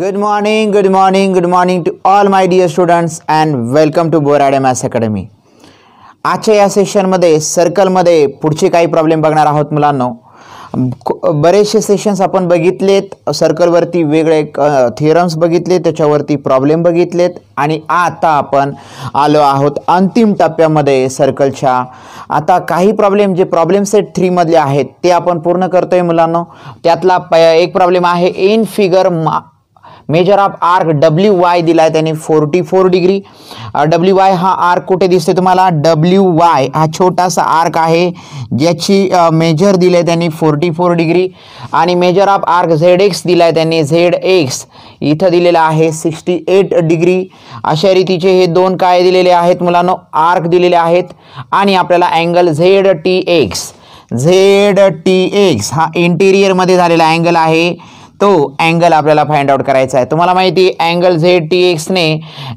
Good morning, good morning, good morning to all my dear students and welcome to Borad MS Academy. आजच्या या सेशनमध्ये सर्कलमध्ये पुढचे काही प्रॉब्लेम बघणार आहोत मुलांनो बरेचसे सेशन्स आपण बघितलेत सर्कलवरती वेगळे थिअरम्स बघितले त्याच्यावरती प्रॉब्लेम बघितलेत आणि आता आपण आलो आहोत अंतिम टप्प्यामध्ये सर्कलच्या आता काही प्रॉब्लेम जे प्रॉब्लेम सेट थ्रीमधले आहेत ते आपण पूर्ण करतोय मुलांनो त्यातला प एक प्रॉब्लेम आहे इन फिगर मा measure of arc W Y दिला आहे त्यांनी forty four degree W Y हा आर्क कुठे दिसते तुम्हाला डब्ल्यू वाय हा छोटासा आर्क आहे ज्याची मेजर दिलं आहे त्यांनी फोर्टी फोर डिग्री आणि measure of arc Z X दिला त्यांनी झेड एक्स इथं दिलेला आहे सिक्स्टी एट डिग्री अशा रीतीचे हे दोन काय दिलेले आहेत मुलांनो आर्क दिलेले आहेत आणि आपल्याला angle Z T X Z T X हा इंटेरियरमध्ये झालेला अँगल आहे तो अँगल आपल्याला फाइंड आउट करायचा आहे तुम्हाला माहिती आहे अँगल झेड टी एक्सने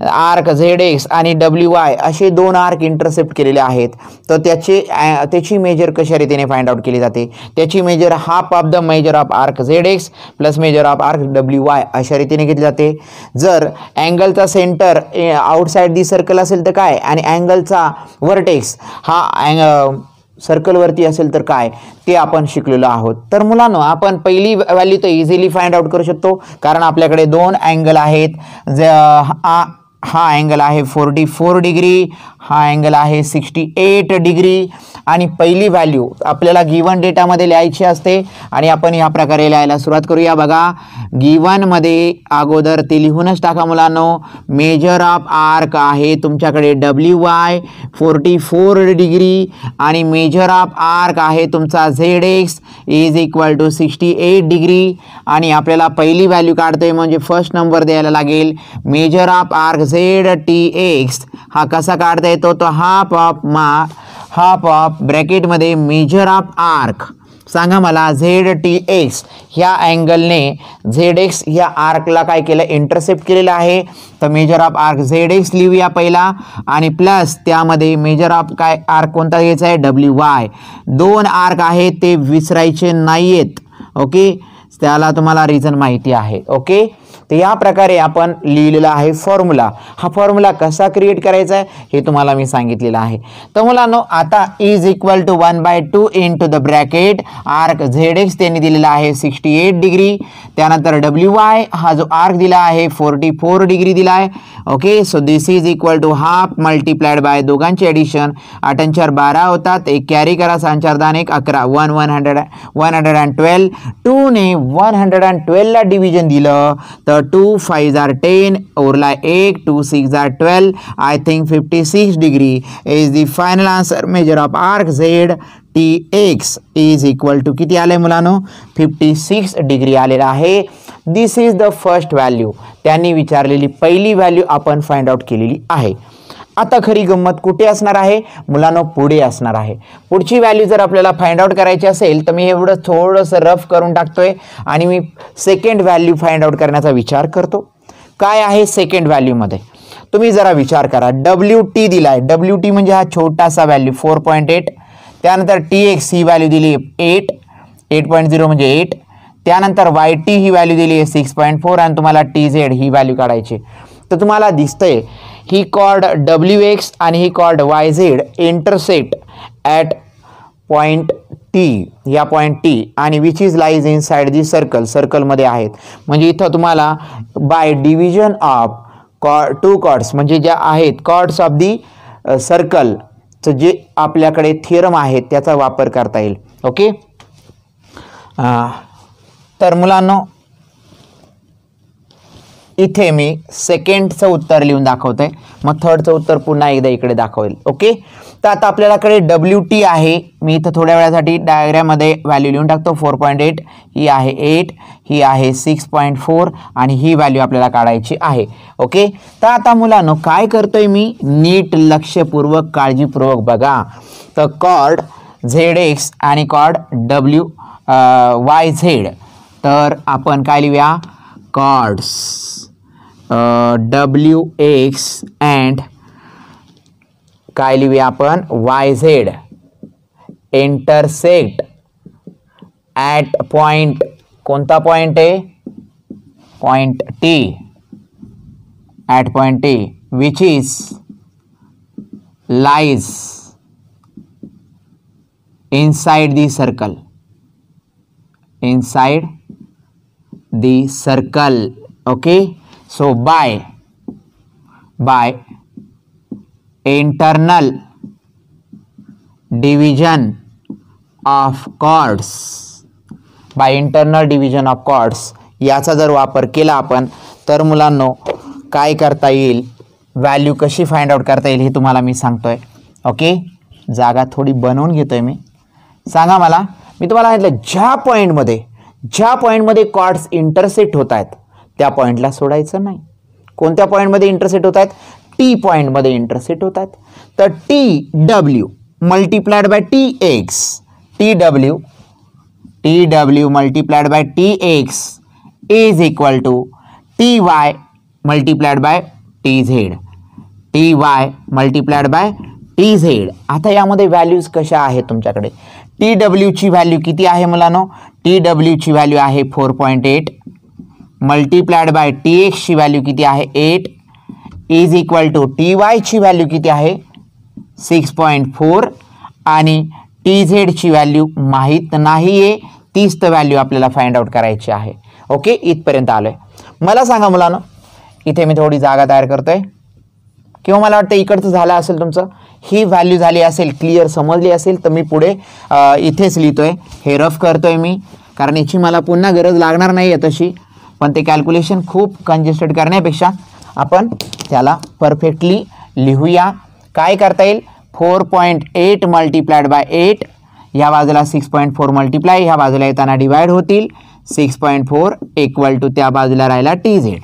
आर्क झेड एक्स आणि डब्ल्यू वाय असे दोन आर्क इंटरसेप्ट केलेले आहेत तर त्याचे त्याची मेजर कशा रीतीने फाइंड आउट केली जाते त्याची measure half of the measure of arc Z X plus measure of arc W Y अशा रीतीने घेतली जाते जर अँगलचा सेंटर आउटसाईड दी सर्कल असेल तर काय आणि अँगलचा वर्टेक्स हा अँग सर्कलवरती असेल तर काय ते आपण शिकलेलो आहोत तर मुलांनो आपण पहिली व्हॅल्यू तर इझिली फाइंड आउट करू शकतो कारण आपल्याकडे दोन अँगल आहेत हा हा अँगल आहे फोर्टी फोर डिग्री हा अँगल आहे सिक्स्टी एट डिग्री आणि पहिली व्हॅल्यू आपल्याला गिवन डेटामध्ये लिहायची असते आणि आपण या प्रकारे लिहायला सुरुवात करूया बघा गिवनमध्ये अगोदर ते लिहूनच टाका मुलांनो मेजर ऑफ आर्क आहे तुमच्याकडे W Y forty four degree आणि मेजर ऑफ आर्क आहे तुमचा Z X is equal to sixty eight degree आणि आपल्याला पहिली व्हॅल्यू काढतोय म्हणजे फर्स्ट नंबर द्यायला लागेल measure of arc Z T X हा कसा काढतोय करता येतो तो हाफ ऑफ मा हाफ ऑफ ब्रॅकेटमध्ये मेजर ऑफ आर्क सांगा मला झेड टी एक्स ह्या अँगलने झेड एक्स ह्या आर्कला काय केलं इंटरसेप्ट केलेलं आहे तर measure of arc Z X लिहूया पहिला आणि प्लस त्यामध्ये मेजर ऑफ काय आर्क कोणता घ्यायचा आहे डब्ल्यू वाय दोन आर्क आहेत ते विसरायचे नाही आहेत ओके त्याला तुम्हाला रिझन माहिती आहे ओके तर या प्रकारे आपण लिहिलेला आहे फॉर्म्युला हा फॉर्म्युला कसा क्रिएट करायचा आहे हे तुम्हाला मी सांगितलेलं आहे तर मुलांनो आता is equal to one by two into the bracket arc Z X त्यांनी दिलेला आहे सिक्स्टी एट डिग्री त्यानंतर डब्ल्यू वाय हा जो आर्क दिला आहे फोर्टी फोर डिग्री दिला आहे okay so this is equal to half multiplied by दोघांचे ॲडिशन आठ चार बारा होतात एक कॅरी करा सांग दान एक अकरा one one hundred one hundred and twelve टूने वन हंड्रेड अँड ट्वेल्वला डिव्हिजन दिलं तर टू फाइव जार टेन उरला एक two six are twelve I think fifty six degree is the final answer measure of arc Z T X is equal to किती आलं आहे मुलांनो फिफ्टी सिक्स डिग्री आलेला आहे this is the first value त्यांनी विचारलेली पहिली व्हॅल्यू आपण फाइंड आउट केलेली आहे आता खरी गंमत कुठे असणार आहे मुलांना पुढे असणार आहे पुढची व्हॅल्यू जर आपल्याला फाइंड आउट करायची असेल तर मी एवढं थोडंसं रफ करून टाकतोय आणि मी सेकंड व्हॅल्यू फाइंड आउट करण्याचा विचार करतो काय आहे सेकंड व्हॅल्यूमध्ये तुम्ही जरा विचार करा डब्ल्यू टी दिला आहे डब्ल्यू टी म्हणजे हा छोटासा व्हॅल्यू फोर पॉईंट एट त्यानंतर टी एक्स ही व्हॅल्यू दिली एट एट पॉईंट झिरो म्हणजे एट त्यानंतर वाय टी ही व्हॅल्यू दिली आहे सिक्स पॉईंट फोर आणि तुम्हाला टी झेड ही व्हॅल्यू काढायची तर तुम्हाला दिसतंय ही कॉर्ड डब्ल्यू एक्स आणि ही chord Y Z intersect at point T या पॉईंट टी आणि which is lies inside the circle सर्कलमध्ये आहेत म्हणजे इथं तुम्हाला बाय डिव्हिजन ऑफ कॉ टू कॉर्ड्स म्हणजे ज्या आहेत कॉर्ड्स ऑफ दी सर्कलचं जे आपल्याकडे थिअरम आहेत त्याचा वापर करता येईल ओके तर मुलांना इथे मी सेकंडचं उत्तर लिहून दाखवतो आहे मग थर्डचं उत्तर पुन्हा एकदा इकडे दाखवेल ओके तर आता आपल्याकडे डब्ल्यू टी आहे मी इथं थोड्या वेळासाठी डायग्राममध्ये व्हॅल्यू लिहून टाकतो फोर पॉईंट एट ही आहे एट ही आहे सिक्स पॉईंट फोर आणि ही व्हॅल्यू आपल्याला काढायची आहे ओके तर आता मुलांनो काय करतोय मी नीट लक्षपूर्वक काळजीपूर्वक बघा तर कॉर्ड झेड एक्स आणि कॉर्ड डब्ल्यू वाय झेड तर आपण काय लिहूया कॉर्ड्स uh, wx and काय लिहूया आपण Y Z intersect at point कोणता पॉइंट आहे point T at point T which is lies inside the circle inside the circle okay so by by internal division of chords by internal division of chords याचा जर वापर केला आपण तर मुलांनो काय करता येईल व्हॅल्यू कशी फाइंड आउट करता येईल हे तुम्हाला मी सांगतोय ओके जागा थोडी बनवून घेतोय मी सांगा मला मी तुम्हाला सांगितलं ज्या पॉईंटमध्ये ज्या पॉईंटमध्ये कॉर्ड्स इंटरसेक्ट होत आहेत त्या पॉईंटला सोडायचं नाही कोणत्या पॉईंटमध्ये इंटरसेट होत आहेत टी पॉईंटमध्ये इंटरसेट होत आहेत तर T W multiplied by T X T W T W multiplied by T X is equal to T Y multiplied by T Z T Y multiplied by T Z आता यामध्ये values कशा आहेत तुमच्याकडे T डब्ल्यूची value किती आहे मुलांनो T डब्ल्यूची व्हॅल्यू आहे four point eight multiplied by T एक्सची व्हॅल्यू किती आहे eight is equal to T वायची व्हॅल्यू किती आहे सिक्स पॉईंट फोर आणि टी झेडची व्हॅल्यू माहीत नाही आहे तीच तर व्हॅल्यू आपल्याला फाइंड आउट करायची आहे ओके इथपर्यंत आलो आहे मला सांगा मुलानं इथे मी थोडी जागा तयार करतो आहे किंवा मला वाटतं इकडचं झालं असेल तुमचं ही व्हॅल्यू झाली असेल क्लिअर समजली असेल तर मी पुढे इथेच लिहितो आहे हे रफ करतो मी कारण याची मला पुन्हा गरज लागणार नाही आहे तशी पण ते कॅल्क्युलेशन खूप कंजेस्टेड करण्यापेक्षा आपण त्याला परफेक्टली लिहूया काय करता येईल four point eight multiplied by eight या बाजूला सिक्स पॉईंट फोर मल्टीप्लाय ह्या बाजूला येताना डिवाईड होतील six point four equal to त्या बाजूला राहिला टी झेड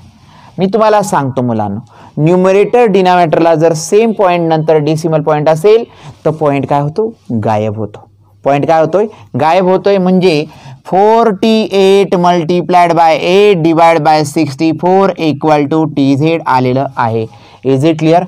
मी तुम्हाला सांगतो मुलांनो न्युमरेटर डिनामेटरला जर सेम पॉईंट नंतर डिसिमल पॉईंट असेल तर पॉईंट काय होतो गायब होतो पॉईंट काय होतोय गायब होतोय म्हणजे forty eight by eight divide by sixty four equal to T Z आलेलं आहे इज इट क्लिअर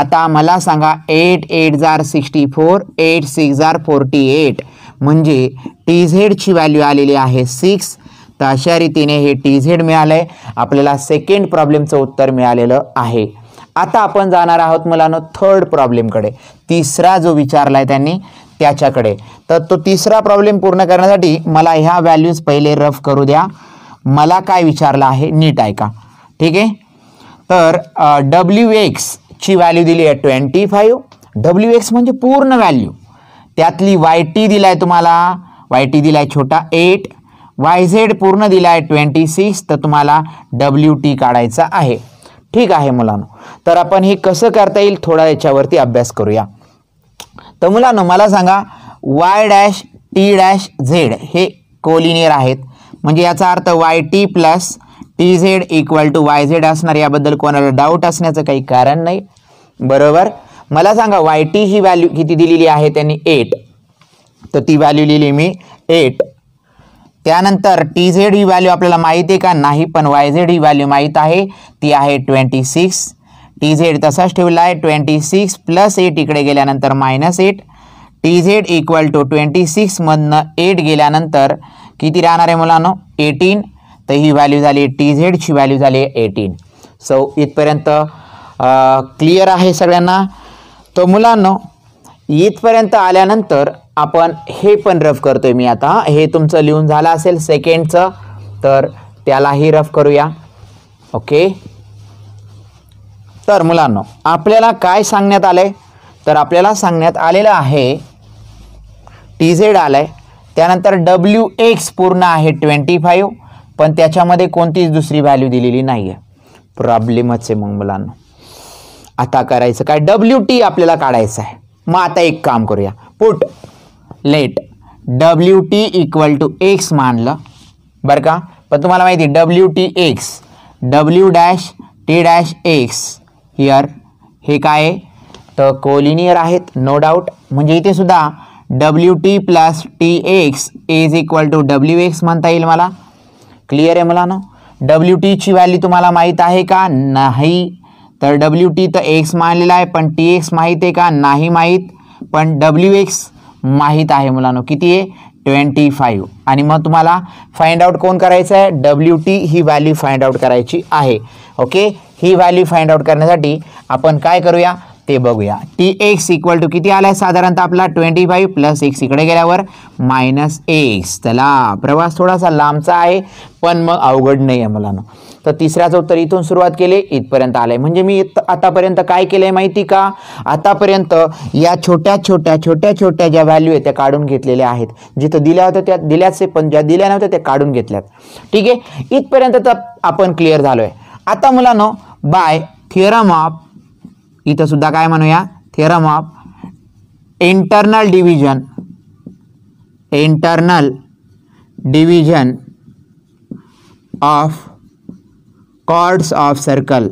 आता मला सांगा एट एट जार सिक्स्टी फोर एट सिक्स जार फोर्टी एट म्हणजे टी झेडची व्हॅल्यू आलेली आहे सिक्स तर अशा रीतीने हे टी झेड मिळालं आहे आपल्याला सेकंड प्रॉब्लेमचं उत्तर मिळालेलं आहे आता आपण जाणार आहोत मुलांनो थर्ड प्रॉब्लेमकडे तिसरा जो विचारला आहे त्यांनी त्याच्याकडे तर तो तिसरा प्रॉब्लेम पूर्ण करण्यासाठी मला ह्या व्हॅल्यूज पहिले रफ करू द्या मला काय विचारलं आहे नीट ऐका ठीक आहे तर डब्ल्यू एक्सची व्हॅल्यू दिली आहे ट्वेंटी फाईव्ह डब्ल्यू एक्स म्हणजे पूर्ण व्हॅल्यू त्यातली वाय टी दिला आहे तुम्हाला वाय टी दिला आहे छोटा एट वाय झेड पूर्ण दिला आहे ट्वेंटी सिक्स तर तुम्हाला डब्ल्यू टी काढायचा आहे ठीक आहे मुलांनो तर आपण हे कसं करता येईल थोडा याच्यावरती अभ्यास करूया तर मुलांना मला सांगा Y dash T dash Z हे कोलिनियर आहेत म्हणजे याचा अर्थ Y T plus T Z equal to Y Z असणार याबद्दल कोणाला डाऊट असण्याचं काही कारण नाही बरोबर मला सांगा वाय टी ही व्हॅल्यू किती दिलेली आहे त्यांनी एट तर ती व्हॅल्यू लिहिली मी एट त्यानंतर टी झेड ही व्हॅल्यू आपल्याला माहीत आहे का नाही पण वाय झेड ही व्हॅल्यू माहीत आहे ती आहे ट्वेंटी सिक्स टी झेड तसाच ठेवला आहे ट्वेंटी सिक्स प्लस एट इकडे गेल्यानंतर minus eight T Z equal to twenty सिक्समधनं एट गेल्यानंतर किती राहणार आहे मुलांनो एटीन तर ही व्हॅल्यू झाली टी झेडची व्हॅल्यू झाली एटीन सो इथपर्यंत क्लिअर आहे सगळ्यांना तर मुलांनो इथपर्यंत आल्यानंतर आपण हे पण रफ करतो मी आता हे तुमचं लिहून झालं असेल सेकंडचं तर त्यालाही रफ करूया ओके तर मुलांनो आपल्याला काय सांगण्यात आलं तर आपल्याला सांगण्यात आलेलं आहे टी झेड आलं आहे त्यानंतर डब्ल्यू एक्स पूर्ण आहे ट्वेंटी फाईव्ह पण त्याच्यामध्ये कोणतीच दुसरी व्हॅल्यू दिलेली नाही आहे प्रॉब्लेमच आहे मग मुलांनो आता करायचं काय डब्ल्यू टी आपल्याला काढायचं आहे मग आता एक काम करूया put let W T equal to X मानलं बरं का पण तुम्हाला माहिती W T X W dash T dash X here हे काय आहे तर कोलिनियर आहेत नो डाऊट म्हणजे इथे सुद्धा W T plus T X is equal to W X म्हणता येईल मला क्लिअर आहे मला ना डब्ल्यू टीची व्हॅल्यू तुम्हाला माहीत आहे का नाही तर डब्ल्यू टी तर एक्स मानलेला आहे पण टी एक्स माहीत आहे का नाही माहीत पण डब्ल्यू एक्स माहीत आहे मुलांनो किती आहे ट्वेंटी फाईव्ह आणि मग तुम्हाला फाइंड आउट कोण करायचं आहे डब्ल्यू टी ही व्हॅल्यू फाइंड आउट करायची आहे ओके ही व्हॅल्यू फाइंड आउट करण्यासाठी आपण काय करूया ते बघूया टी एक्स इक्वल टू किती आला आहे साधारणतः आपला ट्वेंटी फाईव्ह प्लस एक्स इकडे गेल्यावर मायनस एक्स चला प्रवास थोडासा लांबचा आहे पण मग अवघड नाही आहे मुलांना तर तिसऱ्याचं उत्तर इथून सुरुवात केली इथपर्यंत आलं म्हणजे मी आतापर्यंत काय केलं आहे माहिती का आतापर्यंत या छोट्या छोट्या छोट्या छोट्या ज्या व्हॅल्यू आहेत त्या काढून घेतलेल्या आहेत जिथं दिल्या होत्या त्या दिल्याचे पण ज्या दिल्या नव्हत्या त्या काढून घेतल्यात ठीक आहे इथपर्यंत तर आपण क्लिअर झालो आता मुलांनो बाय थिअरम ऑफ इथं सुद्धा काय म्हणूया theorem of internal division internal division of chords of circle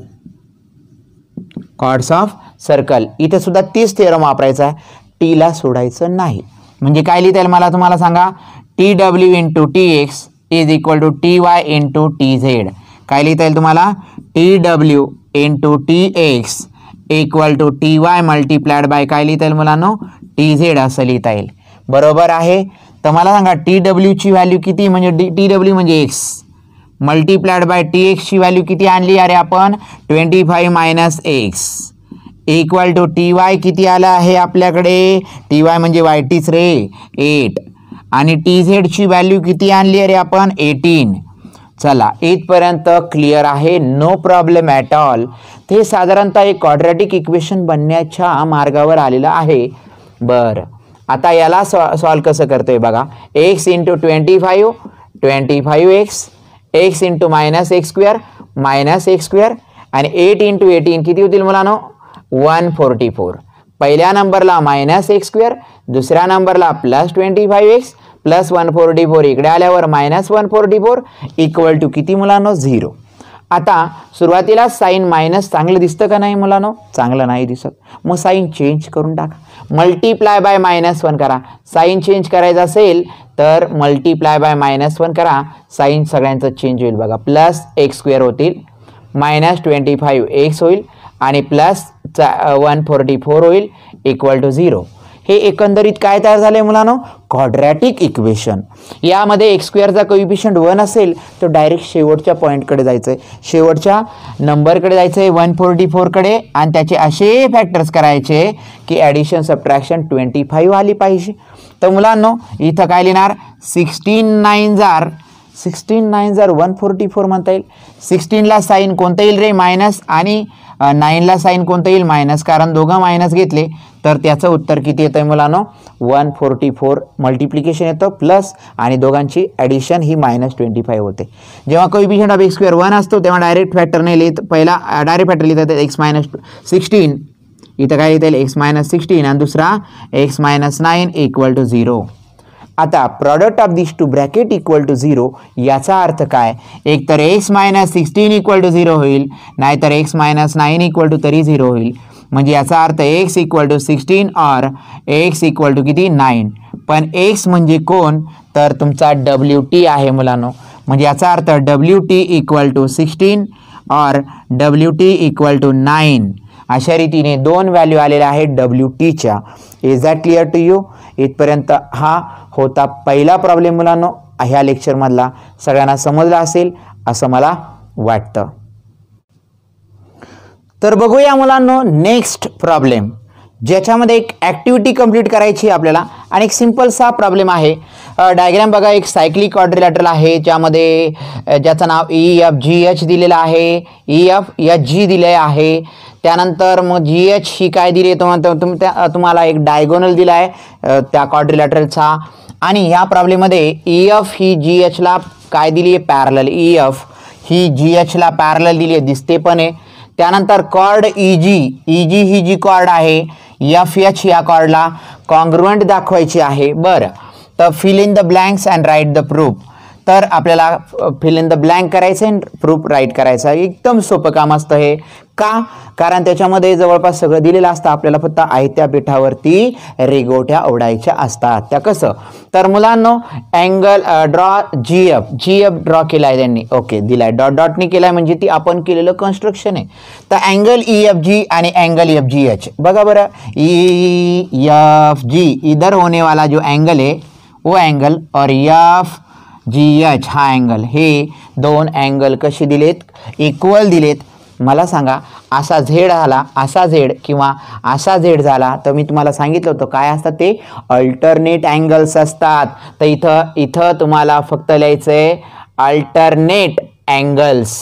chords of circle इथं सुद्धा तीच थेरम वापरायचा आहे टीला सोडायचं नाही म्हणजे काय लिहिता येईल मला तुम्हाला सांगा T W into T X is equal to T Y into T Z काय लिहिता येईल तुम्हाला T W to T X equal to T Y multiplied by काय लिहिता येईल मुलांनो टी झेड असं लिहिता येईल बरोबर आहे तर मला सांगा टी डब्ल्यूची व्हॅल्यू किती म्हणजे टी डब्ल्यू म्हणजे एक्स मल्टीप्लायड बाय टी एक्सची व्हॅल्यू किती आणली अरे आपण twenty five minus X equal to T Y किती आलं आहे आपल्याकडे टी वाय म्हणजे वाय टीच रे एट आणि टी झेडची व्हॅल्यू किती आणली अरे आपण एटीन चला इथपर्यंत क्लिअर आहे नो प्रॉब्लेम ॲट ऑल ते साधारणतः एक कॉड्रॅटिक इक्वेशन बनण्याच्या मार्गावर आलेलं आहे बरं आता याला सॉ सॉल्व कसं करतोय बघा X into twenty five twenty five X X into minus X square minus X square आणि एट इंटू एटीन किती होतील मुलांनो वन फोर्टी फोर पहिल्या नंबरला मायनस एक्स स्क्वेअर दुसऱ्या नंबरला plus twenty five X plus one four D four इकडे आल्यावर minus one four D four equal to किती मुलांनो झिरो आता सुरुवातीला साईन मायनस चांगलं दिसतं का नाही मुलांनो चांगलं नाही दिसत मग साईन चेंज करून टाका मल्टिप्लाय बाय मायनस वन करा साईन चेंज करायचं असेल तर मल्टिप्लाय बाय मायनस वन करा साईन सगळ्यांचं चेंज होईल बघा प्लस एक्स स्क्वेअर होतील मायनस ट्वेंटी फाईव्ह एक्स होईल आणि प्लस चा वन फोर्टी फोर होईल इक्वल टू झिरो हे एकंदरीत काय तयार झाले मुलांनो कॉड्रॅटिक इक्वेशन यामध्ये एक्स स्क्वेअरचा कोइफिशियंट वन असेल तर डायरेक्ट शेवटच्या पॉईंटकडे जायचं आहे शेवटच्या नंबरकडे जायचं आहे वन फोर्टी फोरकडे आणि त्याचे असे फॅक्टर्स करायचे की ॲडिशन सबट्रॅक्शन ट्वेंटी फाईव्ह आली पाहिजे तर मुलांनो इथं काय लिहिणार सिक्स्टीन नाईन जार सिक्स्टीन नाईन जार वन फोर्टी फोर म्हणता येईल सिक्स्टीनला साईन कोणता येईल रे मायनस आणि नाईनला साईन कोणता येईल मायनस कारण दोघं मायनस घेतले तर त्याचं उत्तर किती येतं आहे मुलानो वन फोर्टी फोर मल्टिप्लिकेशन येतं प्लस आणि दोघांची ॲडिशन ही मायनस ट्वेंटी फाईव्ह होते जेव्हा coefficient of X square one असतो तेव्हा डायरेक्ट फॅक्टरने लिहित पहिला डायरेक्ट फॅक्टर लिहितात येतात एक्स मायनस सिक्स्टीन इथं काय लिहिता येईल एक्स मायनस सिक्स्टीन आणि दुसरा X minus nine equal to zero आता product of this two bracket equal to zero याचा अर्थ काय एकतर X minus sixteen equal to zero होईल नाहीतर X minus nine equal to तरी झिरो होईल म्हणजे याचा अर्थ X equal to sixteen or X equal to किती नाईन पण एक्स म्हणजे कोण तर तुमचा डब्ल्यू टी आहे मुलांनो म्हणजे याचा अर्थ W T equal to sixteen or W T equal to nine अशा रीतीने दोन व्हॅल्यू आलेल्या आहेत डब्ल्यू टीच्या is that clear to you इथपर्यंत हा होता पहिला प्रॉब्लेम मुलांनो ह्या लेक्चरमधला सगळ्यांना समजला असेल असं मला वाटतं तर बघूया मुलांनो नेक्स्ट प्रॉब्लेम ज्याच्यामध्ये एक ॲक्टिव्हिटी कंप्लीट करायची आपल्याला आणि एक सिम्पलसा प्रॉब्लेम आहे डायग्राम बघा एक सायक्लिक ऑर्डरलॅटर आहे ज्यामध्ये ज्याचं नाव ई एफ जी एच दिलेलं आहे ई एफ एच जी दिले आहे त्यानंतर मग जी एच ही काय दिली आहे तुम्हाला तुम त्या तुम्हाला एक डायगोनल दिला आहे त्या कॉर्ड्रिलॅटरचा आणि ह्या प्रॉब्लेममध्ये ई एफ ही जी एचला काय दिली आहे पॅरल ई एफ ही जी एचला पॅरल दिली आहे दिसते पण आहे त्यानंतर chord E G E G ही जी कॉर्ड आहे यफ एच या कॉर्डला कॉन्ग्रुएंट दाखवायची आहे बरं तर fill in the blanks and write the proof तर आपल्याला फिल इन द ब्लँक करायचं आहे प्रूफ राईट करायचं आहे एकदम सोपं काम असतं हे का कारण त्याच्यामध्ये जवळपास सगळं दिलेलं असतं आपल्याला फक्त आयत्या पीठावरती रेगोट्या ओढायच्या असतात त्या कसं तर मुलांनो angle draw G F G F draw केला आहे त्यांनी ओके दिला आहे डॉट डॉटनी केला आहे म्हणजे ती आपण केलेलं कन्स्ट्रक्शन आहे तर अँगल ई एफ जी आणि अँगल एफ जी एच बघा बरं ई एफ जी इधर होणेवाला जो अँगल आहे वो अँगल और एफ e जी एच हा अँगल हे दोन अँगल कसे दिलेत इक्वल दिलेत मला सांगा असा झेड आला असा झेड किंवा असा झेड झाला तर मी तुम्हाला सांगितलं होतं काय असतात ते अल्टरनेट अँगल्स असतात तर इथं इथं तुम्हाला फक्त लिहायचं आहे अल्टरनेट अँगल्स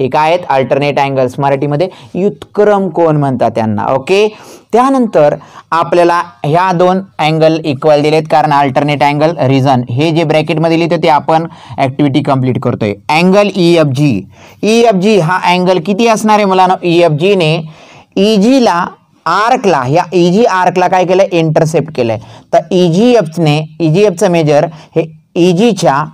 हे काय आहेत अल्टरनेट अँगल्स मराठीमध्ये युत्क्रम कोण म्हणतात त्यांना ओके त्यानंतर आपल्याला ह्या दोन अँगल इक्वल दिलेत कारण अल्टरनेट अँगल रिझन हे जे ब्रॅकेटमध्ये लिहिते ते आपण ॲक्टिव्हिटी कंप्लीट करतोय angle E F G E F G हा अँगल किती असणार आहे मुलांना ई e एफ जीने ई e जीला आर्कला या ई जी आर्कला काय केलं इंटरसेप्ट केलं आहे तर ई जी एफने ई जी एफचं मेजर हे ई e जीच्या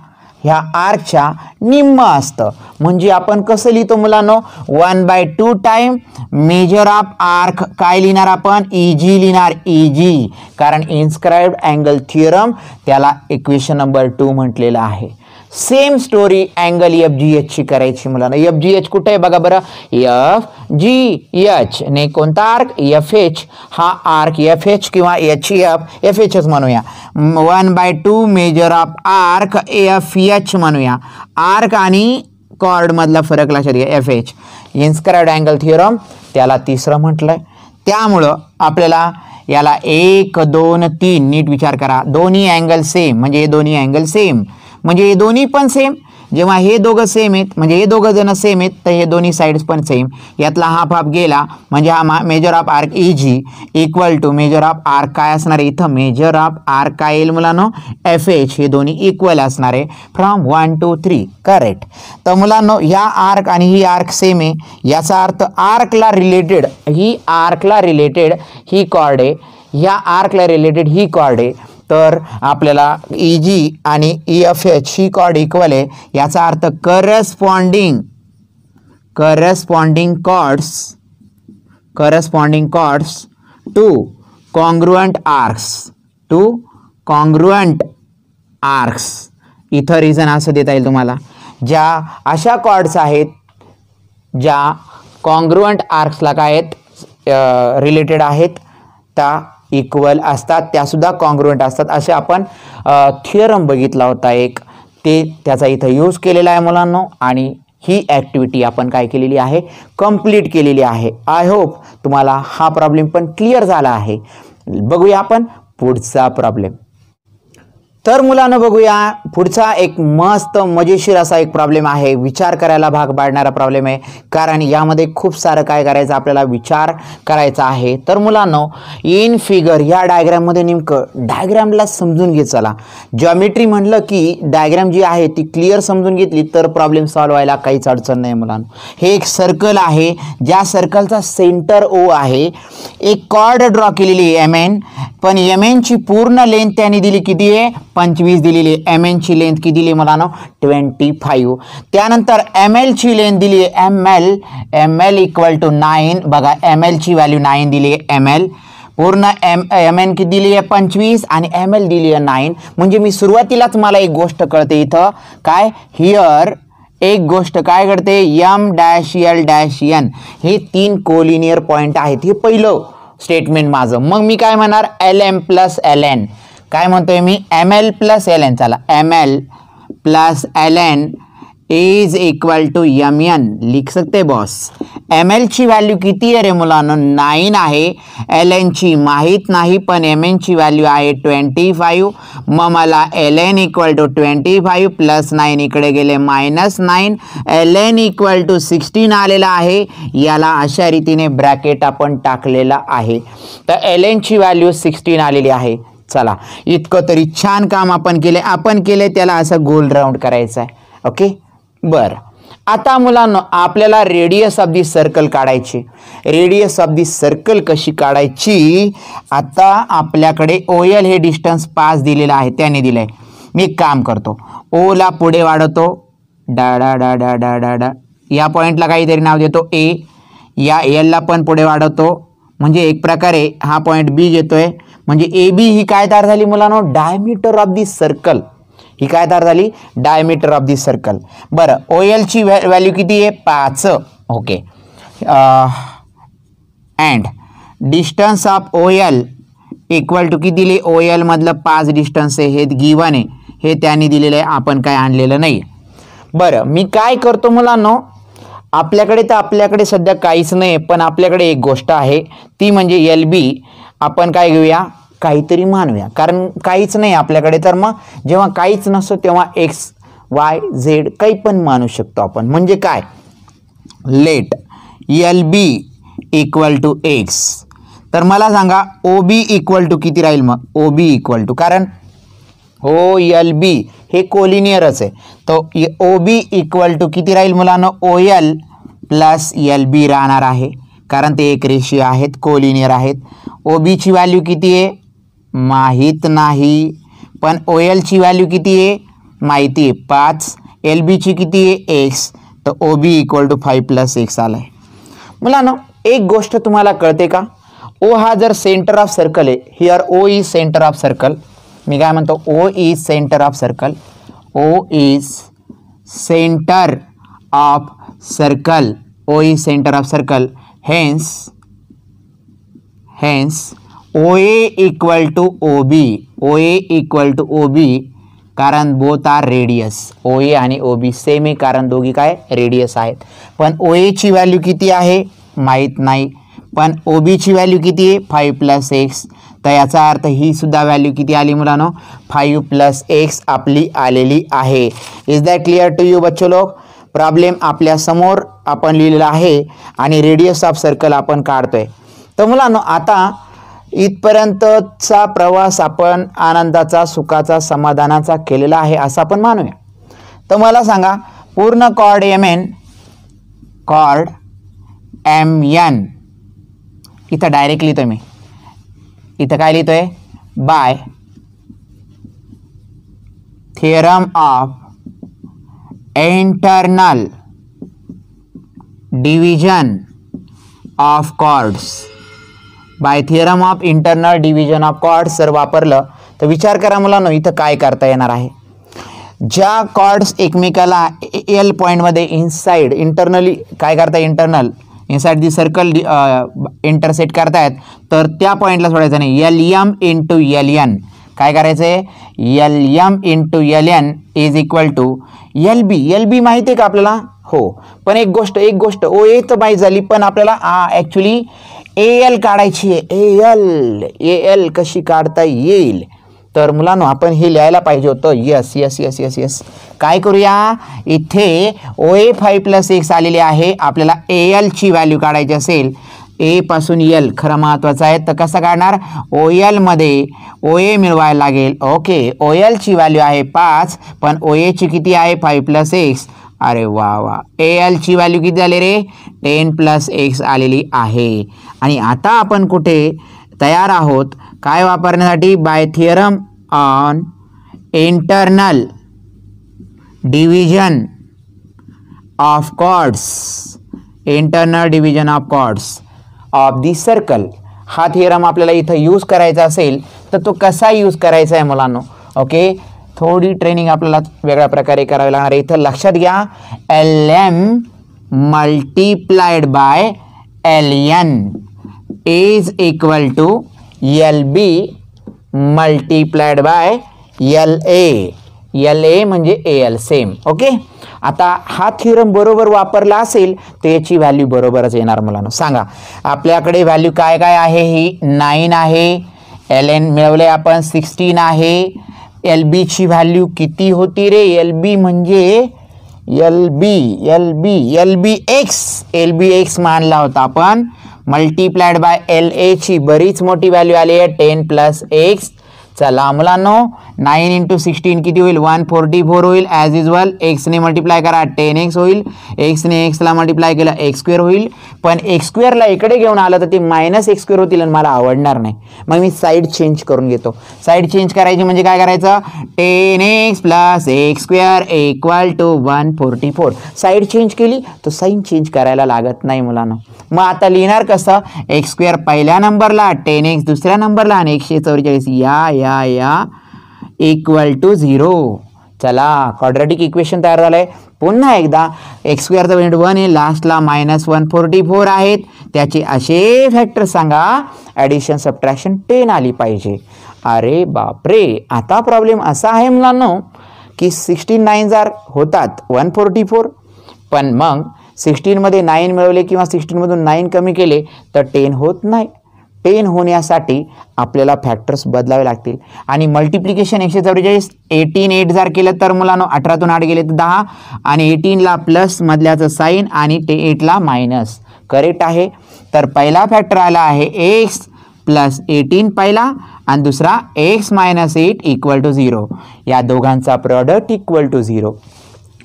ह्या आर्कच्या निम्म असतं म्हणजे आपण कसं लिहितो मुलांनो one by two time measure of arc काय लिहिणार आपण इजी लिहिणार इजी कारण इन्स्क्राईब्ड अँगल थिअरम त्याला इक्वेशन नंबर टू म्हटलेलं आहे same story angle F G एचची करायची मुलांना एफ जी एच कुठे आहे बघा बरं एफ जी एच ने कोणता आर्क एफ एच हा आर्क एफ एच किंवा एच एफ एफ एच म्हणूया one by two measure of arc F H म्हणूया आर्क आणि कॉर्डमधला फरक लक्षात घ्या F H inscribed angle theorem त्याला तिसरं म्हटलं आहे त्यामुळं आपल्याला याला एक दोन तीन नीट विचार करा दोन्ही अँगल सेम म्हणजे हे दोन्ही अँगल सेम म्हणजे हे दोन्ही पण सेम जेव्हा हे दोघं सेम आहेत म्हणजे हे दोघं जण सेम आहेत तर हे दोन्ही साईड्स पण सेम यातला हा भाग गेला म्हणजे हा measure of arc A G equal to measure of arc काय असणार आहे इथं मेजर ऑफ आर्क काय येईल मुलांनो एफ एच हे दोन्ही इक्वल असणार आहे from one two three correct तर मुलांनो या आर्क आणि ही आर्क सेम आहे याचा अर्थ आर्कला रिलेटेड ही आर्कला रिलेटेड ही कॉर्ड आहे ह्या आर्कला रिलेटेड ही कॉर्ड आहे तर आपल्याला ई e जी आणि ई एफ एच ही कॉड इक्वल आहे याचा अर्थ corresponding corresponding chords corresponding chords to congruent arcs to congruent arcs इथं रिझन असं देता येईल तुम्हाला ज्या अशा कॉड्स आहेत ज्या कॉन्ग्रुअंट आर्क्सला काय आहेत रिलेटेड आहेत त्या इक्वल असतात त्यासुद्धा कॉन्ग्रुएंट असतात असे आपण थिअरम बघितला होता एक ते त्याचा इथं यूज केलेला आहे मुलांनो आणि ही ॲक्टिव्हिटी आपण काय केलेली आहे कंप्लीट केलेली आहे आय होप तुम्हाला हा प्रॉब्लेम पण क्लिअर झाला आहे बघूया आपण पुढचा प्रॉब्लेम तर मुलांनो बघूया पुढचा एक मस्त मजेशीर असा एक प्रॉब्लेम आहे विचार करायला भाग पाडणारा प्रॉब्लेम आहे कारण यामध्ये खूप सारं काय करायचं आपल्याला विचार करायचा आहे तर मुलांनो इन फिगर या डायग्रॅममध्ये नेमकं डायग्रॅमला समजून घेत चला जॉमेट्री म्हटलं की डायग्रॅम जी आहे ती क्लिअर समजून घेतली तर प्रॉब्लेम सॉल्व्ह व्हायला काहीच अडचण नाही मुलांनो हे एक सर्कल आहे ज्या सर्कलचा सेंटर ओ आहे एक कॉर्ड ड्रॉ केलेली आहे एम एन पण एम एनची पूर्ण लेंथ त्याने दिली किती आहे पंचवीस दिलेली आहे एम एनची लेंथ किती दिली मला ना ट्वेंटी फाईव्ह त्यानंतर एम एलची लेंथ दिली आहे M L M L equal to nine बघा एम एलची व्हॅल्यू नाईन दिली आहे एम एल पूर्ण एम एम एन किती दिली आहे पंचवीस आणि एम एल दिली आहे नाईन म्हणजे मी सुरुवातीलाच मला एक गोष्ट कळते इथं काय हिअर एक गोष्ट काय घडते M dash L dash N हे तीन कोलिनियर पॉईंट आहेत हे पहिलं स्टेटमेंट माझं मग मी काय म्हणणार L M plus L N काय म्हणतोय मी M L plus L N चला M L plus L N is equal to M N लिख सकते बॉस एम एलची व्हॅल्यू किती आहे रे मुलानं नाईन आहे एल एनची माहीत नाही पण एम एनची व्हॅल्यू आहे ट्वेंटी फाईव्ह मग मला L N equal to twenty five plus nine इकडे गेले minus nine L N equal to sixteen आलेला आहे याला अशा रीतीने ब्रॅकेट आपण टाकलेला आहे तर एल एनची व्हॅल्यू सिक्स्टीन आलेली आहे चला इतकं तरी छान काम आपण केले आपण केले त्याला असं गोल राऊंड करायचं आहे ओके बरं आता मुलांनो आपल्याला रेडियस ऑफ दी सर्कल काढायची रेडियस ऑफ दी सर्कल कशी काढायची आता आपल्याकडे ओ एल हे डिस्टन्स पास दिलेलं आहे त्याने दिलं मी काम करतो ओला पुढे वाढवतो डा डा डा डा डा डा या पॉईंटला काहीतरी नाव देतो ए या एलला पण पुढे वाढवतो म्हणजे एक प्रकारे हा पॉईंट बी घेतोय म्हणजे ए बी ही काय तार झाली मुलांनो डायमीटर ऑफ दी सर्कल ही काय तार झाली डायमीटर ऑफ दी सर्कल बरं ओ एलची व्हॅ व्हॅल्यू किती आहे पाच okay and distance of O L equal to किती दिली ओ एलमधलं पाच डिस्टन्स आहे हे आहे हे त्यांनी दिलेलं आहे आपण काय आणलेलं नाही बरं मी काय करतो मुलांनो आपल्याकडे तर आपल्याकडे सध्या काहीच नाही पण आपल्याकडे एक गोष्ट आहे ती म्हणजे एल बी आपण काय घेऊया काहीतरी मानूया कारण काहीच नाही आपल्याकडे तर मग जेव्हा काहीच नसतो तेव्हा एक्स वाय झेड काही पण मानू शकतो आपण म्हणजे काय let L B equal to X तर मला सांगा ओ बी इक्वल टू किती राहील मग ओ बी इक्वल टू कारण ओ एल बी हे कोलिनियरच आहे तर ओ बी इक्वल टू किती राहील मुलानं O L plus L B राहणार आहे कारण ते एक रेशी आहेत कोलिनियर आहेत ओ बीची व्हॅल्यू किती आहे माहीत नाही पण ओ एलची व्हॅल्यू किती आहे माहिती आहे पाच एल बीची किती आहे एक्स तर O B equal to five plus X आला आहे मुलानं एक गोष्ट तुम्हाला कळते का ओ हा जर सेंटर ऑफ सर्कल आहे here O is centre of circle मी काय म्हणतो O is centre of circle O is centre of circle O is centre of circle hence hence O A equal to O B O A equal to O B कारण both are radius O A आणि O बी same आहे कारण दोघी काय radius आहेत पण ओ एची value किती आहे माहीत नाही पण ओ बीची व्हॅल्यू किती आहे फाईव्ह प्लस एक्स तर याचा अर्थ ही सुद्धा व्हॅल्यू किती आली मुलानो फाईव्ह प्लस एक्स आपली आलेली आहे is that clear to you बच्चो लोक प्रॉब्लेम आपल्यासमोर आपण लिहिलेला आहे आणि रेडियस ऑफ सर्कल आपण काढतोय तर मुलांनो आता इथपर्यंतचा प्रवास आपण आनंदाचा सुखाचा समाधानाचा केलेला आहे असं आपण मानूया तर मला सांगा पूर्ण chord M N chord M N इथं डायरेक्ट लिहितो मी इथं काय लिहितो आहे by theorem of internal division of chords by theorem of internal division of chords जर वापरलं तर विचार करा मुलांनो इथं काय करता येणार आहे ज्या कॉर्ड्स एकमेकाला एल पॉईंटमध्ये इनसाईड इंटरनली काय करता internal inside the circle intersect करतायत तर त्या पॉइंटला सोडायचं नाही L M into L N काय करायचं आहे L M into L N is equal to L B L B माहिती आहे का आपल्याला हो पण एक गोष्ट एक गोष्ट ओ एच माहीत झाली पण आपल्याला ॲक्च्युली ए एल काढायची आहे ए एल ए एल कशी काढता येईल तर मुलांनो आपण हे लिहायला पाहिजे होतं yes yes yes yes yes काय करूया इथे O A five plus X आलेली आहे आपल्याला ए एलची व्हॅल्यू काढायची असेल एपासून एल खरं महत्त्वाचं आहे तर कसं काढणार ओ एलमध्ये ओ ए मिळवायला लागेल ओके ओ एलची व्हॅल्यू आहे पाच पण ओ एची किती आहे फाईव्ह प्लस एक्स अरे वा वा ए एलची व्हॅल्यू किती झाली रे टेन प्लस एक्स आलेली आहे आणि आता आपण कुठे तयार आहोत काय वापरण्यासाठी by theorem on internal division of chords internal division of chords of the circle हा थिअरम आपल्याला इथं यूज करायचा असेल तर तो कसा यूज करायचा आहे मुलांनो ओके थोडी ट्रेनिंग आपल्याला वेगळ्या प्रकारे करावी लागणार आहे इथं लक्षात घ्या L M multiplied by L N is equal to L B multiplied by L A L A म्हणजे ए एल सेम ओके आता हा थिअरम बरोबर वापरला असेल तर याची व्हॅल्यू बरोबरच येणार मुलांना सांगा आपल्याकडे व्हॅल्यू काय काय आहे ही नाईन आहे एल एन मिळवले आपण सिक्स्टीन आहे एल बीची व्हॅल्यू किती होती रे एल बी म्हणजे L B L B L B X L B X मानला होता आपण मल्टिप्लायड बाय एल ची बरीच मोठी व्हॅल्यू आली आहे टेन प्लस एक्स चला मुलांनो नाईन इंटू सिक्स्टीन किती होईल वन फोर्टी फोर होईल ॲज इज वल एक्सने मल्टिप्लाय करा टेन एक्स होईल एक्सने एक्सला मल्टिप्लाय केला एक्स स्क्वेअर होईल पण एक्स स्क्वेअरला इकडे घेऊन आलं तर ते मायनस एक्स स्क्वेअर होतील आणि मला आवडणार नाही मग मी साईड चेंज करून घेतो साईड चेंज करायची म्हणजे काय करायचं ten X plus X square equal to one forty four side change केली तर साईन चेंज करायला लागत नाही मुलांनो मग आता लिहिणार कसं एक्स स्क्वेअर पहिल्या नंबरला टेन एक्स दुसऱ्या नंबरला आणि एकशे चौवेचाळीस या या या या इक्वल टू झिरो चला क्वाड्रेटिक इक्वेशन तयार झालं आहे पुन्हा एकदा एक्स स्क्वेअरचा युनिट वन आहे लास्टला मायनस वन फोर्टी फोर आहेत त्याचे असे फॅक्टर सांगा ॲडिशन सबट्रॅक्शन टेन आली पाहिजे अरे बापरे आता प्रॉब्लेम असा आहे मुलांनो की सिक्स्टीन नाईन जर होतात वन फोर्टी फोर पण मग सिक्स्टीनमध्ये नाईन मिळवले किंवा सिक्स्टीनमधून नाईन कमी केले तर टेन होत नाही टेन होण्यासाठी आपल्याला फॅक्टर्स बदलावे लागतील आणि मल्टिप्लिकेशन एकशे चौवेचाळीस एटीन एट जर केलं तर मुलांनो अठरातून आठ गेले तर दहा आणि एटीनला प्लस मधल्याचं साईन आणि ते एटला मायनस करेक्ट आहे तर पहिला फॅक्टर आला आहे एक्स प्लस एटीन पहिला आणि दुसरा X minus eight equal to zero या दोघांचा प्रॉडक्ट इक्वल टू झिरो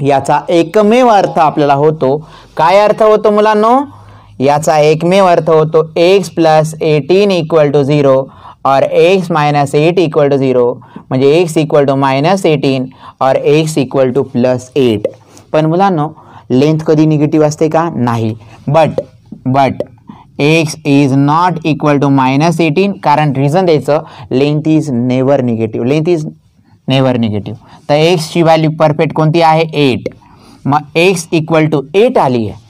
याचा एकमेव अर्थ आपल्याला होतो काय अर्थ होतो मुलांनो याचा एकमेव अर्थ होतो X plus eighteen equal to zero और X minus eight equal to zero म्हणजे X equal to minus eighteen और X equal to plus eight पण मुलांनो लेंथ कधी निगेटिव्ह असते का नाही but but X is not equal to minus eighteen कारण रिझन द्यायचं length is never negative length is never negative तर एक्सची व्हॅल्यू परफेक्ट कोणती आहे एट मग एक्स इक्वल टू एट आली आहे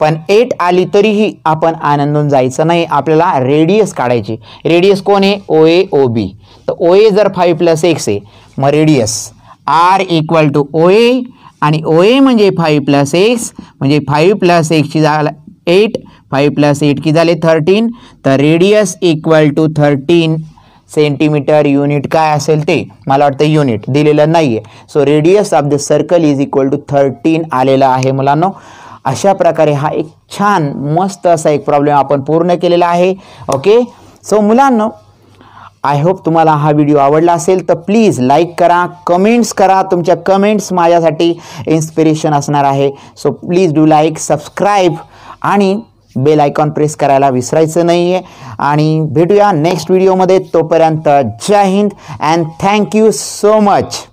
पण एट आली तरीही आपण आनंदून जायचं नाही आपल्याला रेडियस काढायची रेडियस कोण आहे ओ ए ओ बी तर ओ ए जर फाईव्ह प्लस एक्स आहे मग radius R equal to O A आणि ओ ए म्हणजे फाईव्ह प्लस एक्स म्हणजे फाईव्ह प्लस एक्सची झाला एट फाईव्ह प्लस एट की झाले थर्टीन तर radius equal to thirteen centimetre unit काय असेल ते मला वाटतं युनिट दिलेलं नाही आहे so radius of the circle is equal to thirteen आलेलं आहे मुलांना अशा प्रकारे हा एक छान मस्त असा एक प्रॉब्लेम आपण पूर्ण केलेला आहे ओके सो मुलांनो आय होप तुम्हाला हा व्हिडिओ आवडला असेल तर प्लीज लाईक करा कमेंट्स करा तुमच्या कमेंट्स माझ्यासाठी इन्स्पिरेशन असणार आहे so please do like subscribe आणि बेल आयकॉन प्रेस करायला विसरायचं नाही आहे आणि भेटूया नेक्स्ट व्हिडिओमध्ये तोपर्यंत Jai Hind and thank you so much